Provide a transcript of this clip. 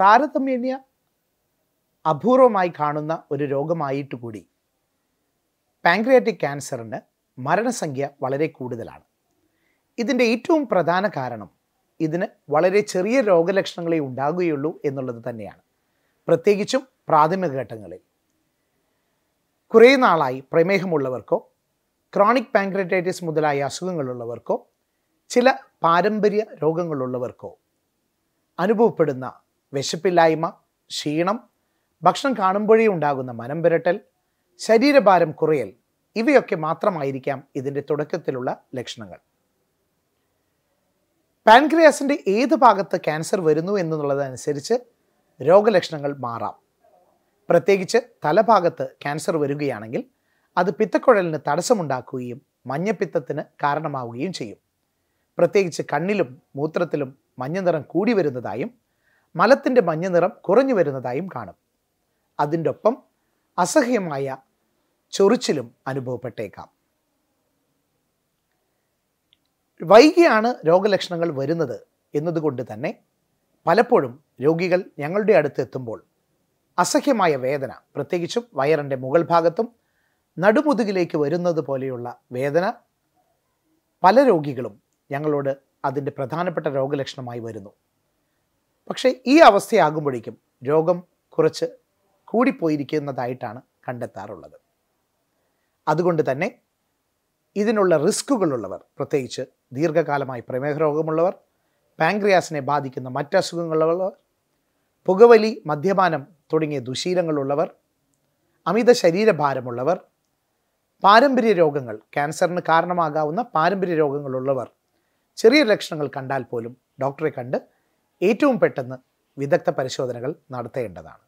താരതമ്യേന അപൂർവമായി കാണുന്ന ഒരു രോഗമായിട്ട് കൂടി പാങ്ക്രിയാറ്റിക് ക്യാൻസറിന് മരണസംഖ്യ വളരെ കൂടുതലാണ് ഇതിൻ്റെ ഏറ്റവും പ്രധാന കാരണം ഇതിന് വളരെ ചെറിയ രോഗലക്ഷണങ്ങളെ ഉണ്ടാകുകയുള്ളൂ എന്നുള്ളത് തന്നെയാണ് പ്രത്യേകിച്ചും പ്രാഥമിക ഘട്ടങ്ങളിൽ കുറേ നാളായി പ്രമേഹമുള്ളവർക്കോ ക്രോണിക് പാങ്ക്രിയറ്റൈറ്റിസ് മുതലായ അസുഖങ്ങളുള്ളവർക്കോ ചില പാരമ്പര്യ രോഗങ്ങളുള്ളവർക്കോ അനുഭവപ്പെടുന്ന വിശപ്പില്ലായ്മ ക്ഷീണം ഭക്ഷണം കാണുമ്പോഴേ ഉണ്ടാകുന്ന മനം പുരട്ടൽ ശരീരഭാരം കുറയൽ ഇവയൊക്കെ മാത്രമായിരിക്കാം ഇതിൻ്റെ തുടക്കത്തിലുള്ള ലക്ഷണങ്ങൾ പാൻക്രിയാസിൻ്റെ ഏത് ഭാഗത്ത് ക്യാൻസർ വരുന്നു എന്നുള്ളതനുസരിച്ച് രോഗലക്ഷണങ്ങൾ മാറാം പ്രത്യേകിച്ച് തലഭാഗത്ത് ക്യാൻസർ വരികയാണെങ്കിൽ അത് പിത്തക്കുഴലിന് തടസ്സമുണ്ടാക്കുകയും മഞ്ഞപ്പിത്തത്തിന് കാരണമാവുകയും ചെയ്യും പ്രത്യേകിച്ച് കണ്ണിലും മൂത്രത്തിലും മഞ്ഞനിറം കൂടി വരുന്നതായും മലത്തിൻ്റെ മഞ്ഞ നിറം കുറഞ്ഞു വരുന്നതായും കാണും അതിൻ്റെ ഒപ്പം അസഹ്യമായ ചൊറിച്ചിലും അനുഭവപ്പെട്ടേക്കാം വൈകിയാണ് രോഗലക്ഷണങ്ങൾ വരുന്നത് എന്നതുകൊണ്ട് തന്നെ പലപ്പോഴും രോഗികൾ ഞങ്ങളുടെ അടുത്ത് എത്തുമ്പോൾ അസഹ്യമായ വേദന പ്രത്യേകിച്ചും വയറിൻ്റെ മുകൾ ഭാഗത്തും നടുമുതുകിലേക്ക് വരുന്നത് പോലെയുള്ള വേദന പല രോഗികളും ഞങ്ങളോട് അതിൻ്റെ പ്രധാനപ്പെട്ട രോഗലക്ഷണമായി വരുന്നു പക്ഷേ ഈ അവസ്ഥയാകുമ്പോഴേക്കും രോഗം കുറച്ച് കൂടിപ്പോയിരിക്കുന്നതായിട്ടാണ് കണ്ടെത്താറുള്ളത് അതുകൊണ്ട് തന്നെ ഇതിനുള്ള റിസ്കുകളുള്ളവർ പ്രത്യേകിച്ച് ദീർഘകാലമായി പ്രമേഹ രോഗമുള്ളവർ പാങ്ക്രിയാസിനെ ബാധിക്കുന്ന മറ്റസുഖങ്ങളുള്ളവർ പുകവലി മദ്യപാനം തുടങ്ങിയ ദുശീലങ്ങളുള്ളവർ അമിത ശരീരഭാരമുള്ളവർ പാരമ്പര്യ രോഗങ്ങൾ ക്യാൻസറിന് കാരണമാകാവുന്ന പാരമ്പര്യ രോഗങ്ങളുള്ളവർ ചെറിയ ലക്ഷണങ്ങൾ കണ്ടാൽ പോലും ഡോക്ടറെ കണ്ട് ഏറ്റവും പെട്ടെന്ന് വിദഗ്ധ പരിശോധനകൾ നടത്തേണ്ടതാണ്